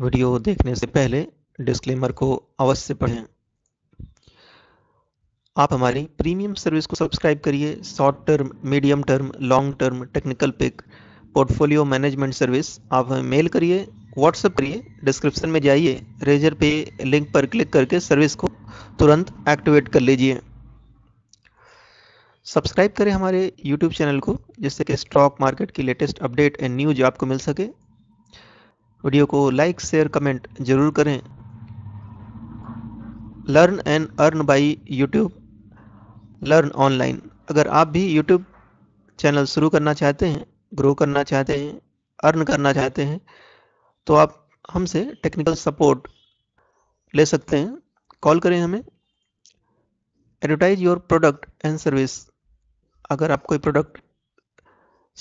Video देखने से पहले डिस्क्लेमर को अवश्य पढ़ें आप हमारी प्रीमियम सर्विस को सब्सक्राइब करिए short term medium term long term technical pick portfolio management service आप हमें मेल करिए व्हाट्सएप करिए डिस्क्रिप्शन में जाइए रेजर पे लिंक पर क्लिक करके सर्विस को तुरंत एक्टिवेट कर लीजिए सब्सक्राइब करें हमारे यूट्यूब चैनल को जिससे कि स्टॉक मार्केट की लेटेस्ट अपडेट एंड न्यूज आपको मिल सके वीडियो को लाइक शेयर कमेंट जरूर करें learn and earn by YouTube learn online अगर आप भी यूट्यूब चैनल शुरू करना चाहते हैं ग्रो करना चाहते हैं अर्न करना चाहते हैं तो आप हमसे टेक्निकल सपोर्ट ले सकते हैं कॉल करें हमें advertise your product and service अगर आप कोई प्रोडक्ट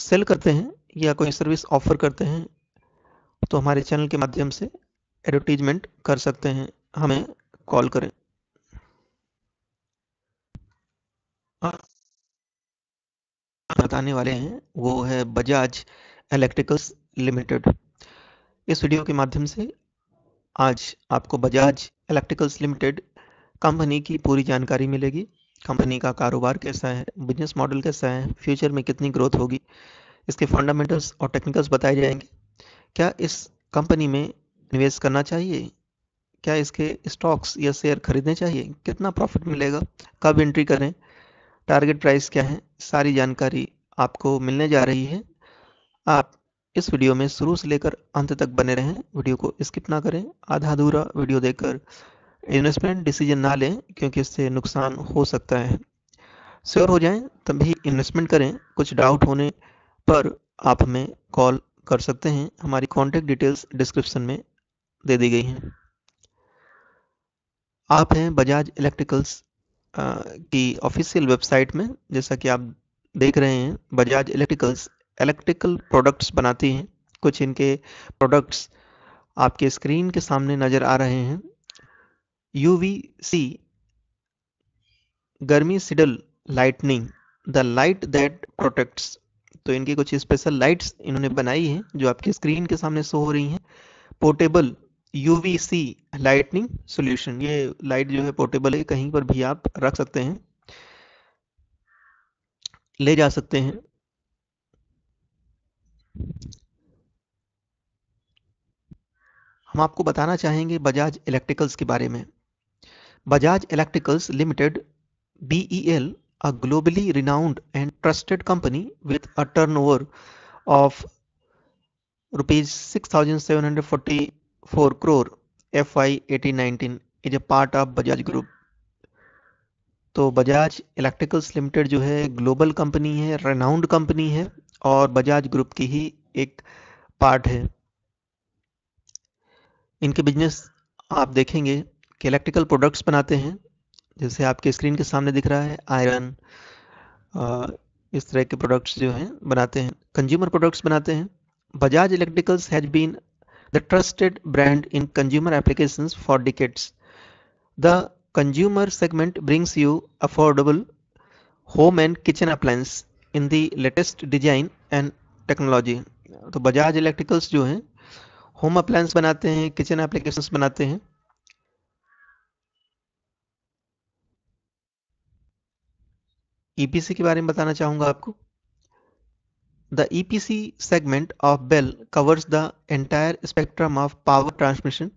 सेल करते हैं या कोई सर्विस ऑफर करते हैं तो हमारे चैनल के माध्यम से एडवर्टीजमेंट कर सकते हैं हमें कॉल करें बताने वाले हैं वो है बजाज इलेक्ट्रिकल्स लिमिटेड इस वीडियो के माध्यम से आज आपको बजाज इलेक्ट्रिकल्स लिमिटेड कंपनी की पूरी जानकारी मिलेगी कंपनी का कारोबार कैसा है बिजनेस मॉडल कैसा है फ्यूचर में कितनी ग्रोथ होगी इसके फंडामेंटल्स और टेक्निकल्स बताए जाएंगे क्या इस कंपनी में निवेश करना चाहिए क्या इसके स्टॉक्स या शेयर खरीदने चाहिए कितना प्रॉफिट मिलेगा कब एंट्री करें टारगेट प्राइस क्या है सारी जानकारी आपको मिलने जा रही है आप इस वीडियो में शुरू से लेकर अंत तक बने रहें वीडियो को स्किप ना करें आधा अधूरा वीडियो देखकर इन्वेस्टमेंट डिसीजन ना लें क्योंकि इससे नुकसान हो सकता है श्योर हो जाएं तभी इन्वेस्टमेंट करें कुछ डाउट होने पर आप हमें कॉल कर सकते हैं हमारी कॉन्टैक्ट डिटेल्स डिस्क्रिप्शन में दे दी गई हैं आप हैं बजाज इलेक्ट्रिकल्स की ऑफिशियल वेबसाइट में जैसा कि आप देख रहे हैं बजाज इलेक्ट्रिकल्स इलेक्ट्रिकल प्रोडक्ट्स बनाती हैं कुछ इनके प्रोडक्ट्स आपके स्क्रीन के सामने नज़र आ रहे हैं U germicidal lighting the light that protects तो इनकी कुछ स्पेशल लाइट्स इन्होंने बनाई हैं जो आपके स्क्रीन के सामने शो हो रही हैं पोर्टेबल यूवीसी लाइटनिंग सॉल्यूशन ये लाइट जो है पोर्टेबल है कहीं पर भी आप रख सकते हैं ले जा सकते हैं हम आपको बताना चाहेंगे बजाज इलेक्ट्रिकल्स के बारे में Bajaj electricals limited BEL a globally renowned and trusted company with a turnover of rupees 6744 crore FY 1819 is a part of Bajaj Group. तो बजाज इलेक्ट्रिकल्स लिमिटेड जो है ग्लोबल कंपनी है रेनाउंड कंपनी है और बजाज ग्रुप की ही एक पार्ट है इनके बिजनेस आप देखेंगे कि इलेक्ट्रिकल प्रोडक्ट्स बनाते हैं जैसे आपके स्क्रीन के सामने दिख रहा है आयरन इस तरह के प्रोडक्ट्स जो हैं बनाते हैं कंज्यूमर प्रोडक्ट्स बनाते हैं Bajaj electricals has been the trusted brand in consumer application for decades the consumer segment brings you affordable home and kitchen appliance in the latest design and technology तो बजाज इलेक्ट्रिकल्स जो हैं home appliance बनाते हैं kitchen applications बनाते हैं EPC e के बारे में बताना चाहूंगा आपको the EPC segment of BEL covers the entire spectrum of power transmission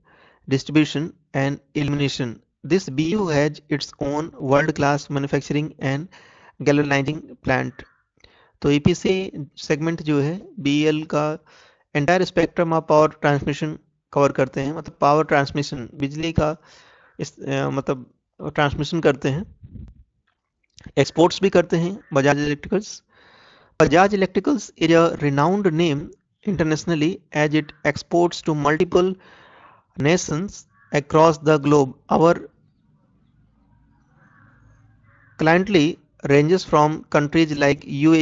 distribution and illumination this B U has its own world class manufacturing and galvanizing plant तो EPC e segment जो है B L का entire spectrum of power transmission cover करते हैं मतलब power transmission बिजली का इस, मतलब ट्रांसमिशन करते हैं एक्सपोर्ट्स भी करते हैं Bajaj electricals Bajaj electricals is a renowned name internationally as it exports to multiple nations across the globe our clientele ranges from countries like U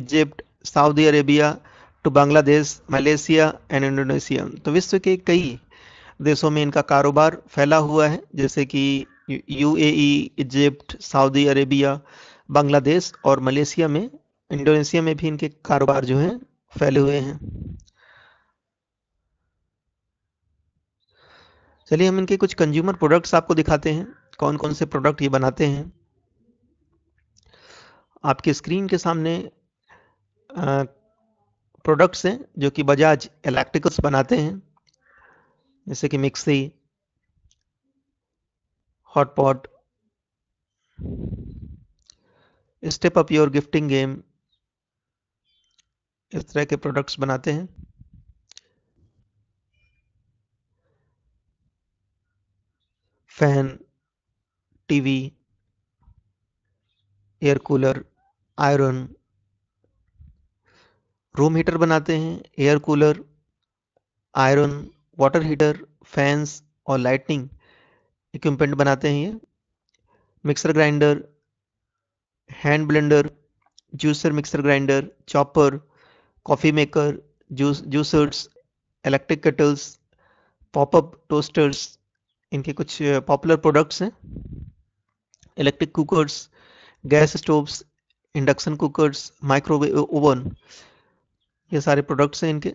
Egypt Saudi Arabia to Bangladesh Malaysia and Indonesia तो विश्व के कई देशों में इनका कारोबार फैला हुआ है जैसे कि UAE, Egypt Saudi Arabia Bangladesh और मलेशिया में इंडोनेशिया में भी इनके कारोबार जो हैं फैले हुए हैं चलिए हम इनके कुछ कंज्यूमर प्रोडक्ट्स आपको दिखाते हैं कौन कौन से प्रोडक्ट ये बनाते हैं आपके स्क्रीन के सामने प्रोडक्ट्स हैं जो कि बजाज इलेक्ट्रिकल्स बनाते हैं जैसे कि mixie hotpot step up your gifting game इस तरह के प्रोडक्ट्स बनाते हैं fan TV air cooler iron room heater बनाते हैं air cooler iron water heater fans और लाइटिंग इक्विपमेंट बनाते हैं ये mixer grinder hand blender juicer mixer grinder chopper coffee maker juice juicers electric kettles popup toasters इनके कुछ popular products हैं electric cookers gas stoves induction cookers microwave oven ये सारे products हैं इनके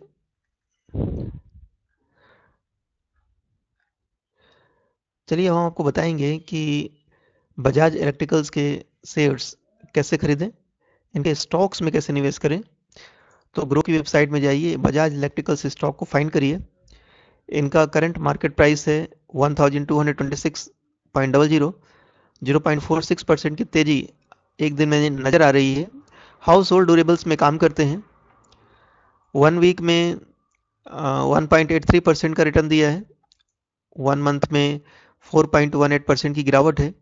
चलिए हम आपको बताएंगे कि बजाज इलेक्ट्रिकल्स के शेयर्स कैसे खरीदें इनके स्टॉक्स में कैसे निवेश करें तो ग्रो की वेबसाइट में जाइए बजाज इलेक्ट्रिकल्स स्टॉक को फाइंड करिए इनका करंट मार्केट प्राइस है 1226.00 0.46 परसेंट की तेज़ी एक दिन में नज़र आ रही है हाउस होल्ड ड्यूरेबल्स में काम करते हैं वन वीक में one point eight three percent का रिटर्न दिया है वन मंथ में 4.18 परसेंट की गिरावट है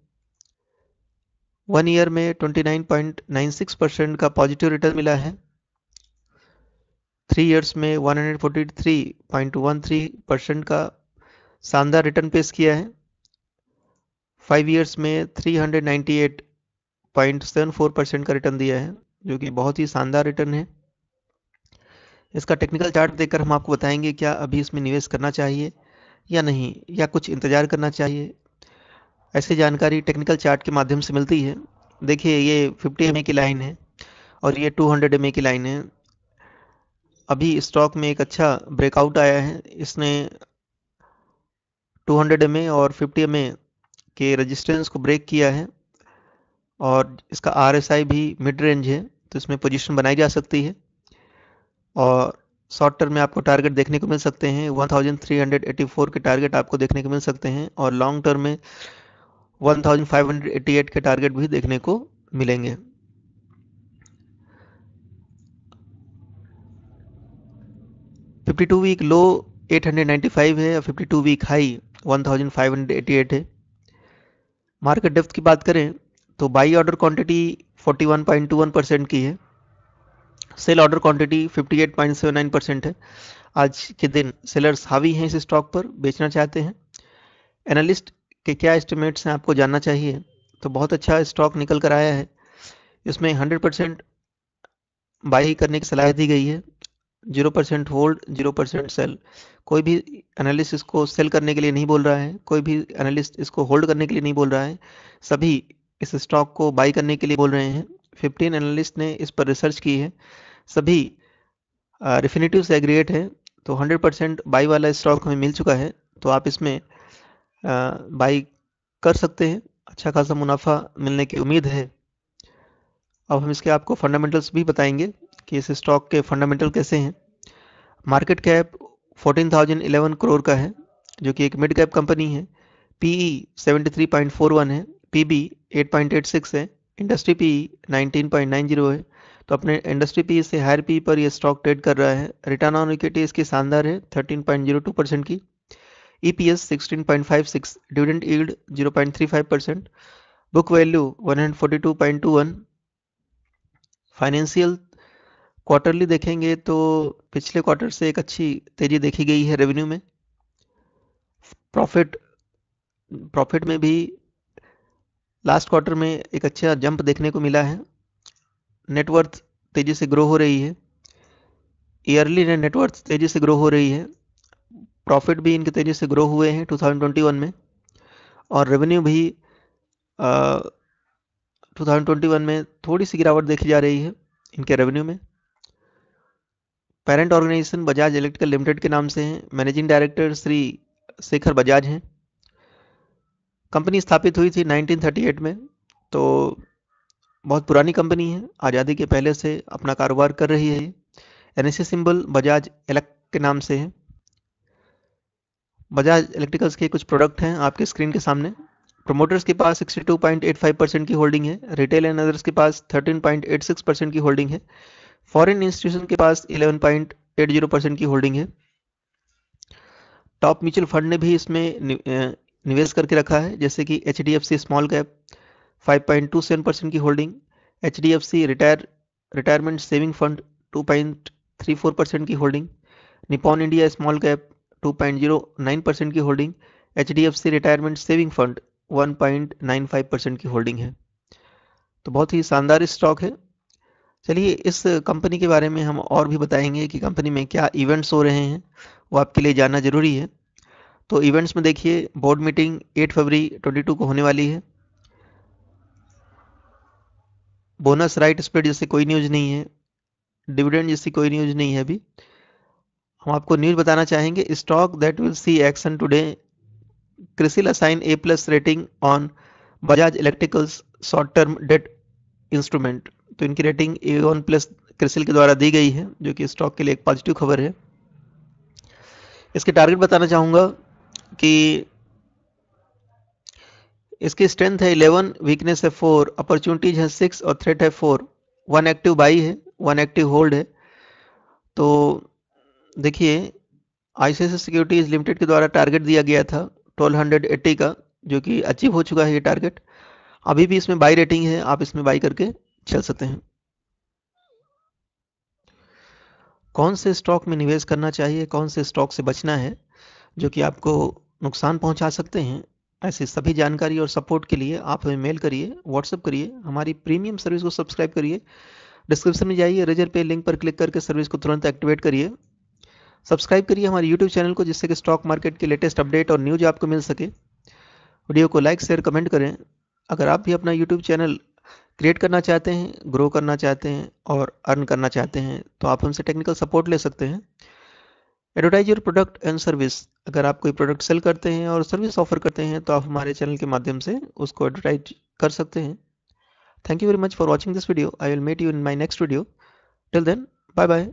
वन ईयर में 29.96 परसेंट का पॉजिटिव रिटर्न मिला है थ्री इयर्स में 143.13 परसेंट का शानदार रिटर्न पेश किया है फाइव इयर्स में 398.74 परसेंट का रिटर्न दिया है जो कि बहुत ही शानदार रिटर्न है इसका टेक्निकल चार्ट देखकर हम आपको बताएंगे क्या अभी इसमें निवेश करना चाहिए या नहीं या कुछ इंतज़ार करना चाहिए ऐसी जानकारी टेक्निकल चार्ट के माध्यम से मिलती है देखिए ये 50 एम की लाइन है और ये 200 एम की लाइन है अभी स्टॉक में एक अच्छा ब्रेकआउट आया है इसने 200 एम और 50 एम के रेजिस्टेंस को ब्रेक किया है और इसका आर भी मिड रेंज है तो इसमें पोजिशन बनाई जा सकती है और शॉर्ट टर्म में आपको टारगेट देखने को मिल सकते हैं 1384 के टारगेट आपको देखने को मिल सकते हैं और लॉन्ग टर्म में 1588 के टारगेट भी देखने को मिलेंगे फिफ्टी टू वीक लो 895 है और टू वीक हाई 1588 है मार्केट डेप्थ की बात करें तो बाई ऑर्डर क्वांटिटी 41.21 परसेंट की है सेल ऑर्डर क्वांटिटी 58.79 परसेंट है आज के दिन सेलर्स हावी हैं इस स्टॉक पर बेचना चाहते हैं एनालिस्ट के क्या एस्टिमेट्स हैं आपको जानना चाहिए तो बहुत अच्छा स्टॉक निकल कर आया है इसमें 100 परसेंट बाई करने की सलाह दी गई है zero percent hold zero percent sell कोई भी एनालिस्ट इसको सेल करने के लिए नहीं बोल रहा है कोई भी एनालिस्ट इसको होल्ड करने के लिए नहीं बोल रहा है सभी इस स्टॉक को बाई करने के लिए बोल रहे हैं 15 एनालिस्ट ने इस पर रिसर्च की है सभी रिफिनेटिव से एग्रीगेट है तो 100 परसेंट बाई वाला स्टॉक हमें मिल चुका है तो आप इसमें बाई कर सकते हैं अच्छा खासा मुनाफा मिलने की उम्मीद है अब हम इसके आपको फंडामेंटल्स भी बताएंगे कि इस स्टॉक के फंडामेंटल कैसे हैं मार्केट कैप 14,011 करोड़ का है जो कि एक मिड कैप कंपनी है पी 73.41 e है पी 8.86 है इंडस्ट्री पी 19.90 है तो अपने इंडस्ट्री पी से हायर पी पर यह स्टॉक ट्रेड कर रहा है रिटर्न ऑन इक्विटी इसकी शानदार है 13.02 परसेंट की E P S sixteen point five six dividend yield zero point three five percent book value one hundred forty two point two one financial quarterly देखेंगे तो पिछले क्वार्टर से एक अच्छी तेजी देखी गई है रेवेन्यू में प्रॉफिट प्रॉफिट में भी लास्ट क्वार्टर में एक अच्छा जंप देखने को मिला है नेटवर्थ तेज़ी से ग्रो हो रही है ईयरली नेटवर्थ तेज़ी से ग्रो हो रही है प्रॉफिट भी इनके तेज़ी से ग्रो हुए हैं 2021 में और रेवेन्यू भी आ, 2021 में थोड़ी सी गिरावट देखी जा रही है इनके रेवेन्यू में parent organisation Bajaj electrical limited के नाम से हैं मैनेजिंग डायरेक्टर श्री शेखर बजाज हैं कंपनी स्थापित हुई थी 1938 में तो बहुत पुरानी कंपनी है आज़ादी के पहले से अपना कारोबार कर रही है एन सिंबल बजाज इलेक्ट के नाम से है बजाज इलेक्ट्रिकल्स के कुछ प्रोडक्ट हैं आपके स्क्रीन के सामने प्रमोटर्स के पास 62.85 परसेंट की होल्डिंग है रिटेल एंड अदर्स के पास 13.86 परसेंट की होल्डिंग है फॉरेन इंस्टीट्यूशन के पास 11.80 परसेंट की होल्डिंग है टॉप म्यूचुअल फंड ने भी इसमें निवेश करके रखा है जैसे कि एच स्मॉल कैप 5.27 परसेंट की holding H D F C retire retirement saving fund 2.34 percent की holding Nippon India small cap 2.09 percent की holding H D F C retirement saving fund 1.95 percent की होल्डिंग है तो बहुत ही शानदार स्टॉक है चलिए इस कंपनी के बारे में हम और भी बताएंगे कि कंपनी में क्या इवेंट्स हो रहे हैं वो आपके लिए जानना ज़रूरी है तो इवेंट्स में देखिए बोर्ड मीटिंग 8 फरवरी 22 को होने वाली है बोनस राइट स्प्रेड जैसे कोई न्यूज नहीं है डिविडेंड जैसी कोई न्यूज नहीं है अभी हम आपको न्यूज बताना चाहेंगे stock that will see action today CRISIL assign A plus rating on Bajaj electricals short term debt instrument तो इनकी rating A one plus CRISIL के द्वारा दी गई है जो कि स्टॉक के लिए एक पॉजिटिव खबर है इसके टारगेट बताना चाहूँगा कि इसकी स्ट्रेंथ है 11 वीकनेस है 4 अपॉर्चुनिटीज है 6 और थ्रेट है 4 वन एक्टिव बाई है वन एक्टिव होल्ड है तो देखिए आईसीआईसी सिक्योरिटीज लिमिटेड के द्वारा टारगेट दिया गया था 1280 का जो कि अचीव हो चुका है ये टारगेट अभी भी इसमें बाई रेटिंग है आप इसमें बाई करके चल सकते हैं कौन से स्टॉक में निवेश करना चाहिए कौन से स्टॉक से बचना है जो कि आपको नुकसान पहुंचा सकते हैं ऐसे सभी जानकारी और सपोर्ट के लिए आप हमें मेल करिए व्हाट्सअप करिए हमारी प्रीमियम सर्विस को सब्सक्राइब करिए डिस्क्रिप्शन में जाइए रेजर पे लिंक पर क्लिक करके सर्विस को तुरंत एक्टिवेट करिए सब्सक्राइब करिए हमारे यूट्यूब चैनल को जिससे कि स्टॉक मार्केट के लेटेस्ट अपडेट और न्यूज आपको मिल सके वीडियो को लाइक शेयर कमेंट करें अगर आप भी अपना यूट्यूब चैनल क्रिएट करना चाहते हैं ग्रो करना चाहते हैं और अर्न करना चाहते हैं तो आप हमसे टेक्निकल सपोर्ट ले सकते हैं advertise your product and service अगर आप कोई प्रोडक्ट सेल करते हैं और सर्विस ऑफर करते हैं तो आप हमारे चैनल के माध्यम से उसको एडवर्टाइज कर सकते हैं thank you very much for watching this video I will met you in my next video till then bye bye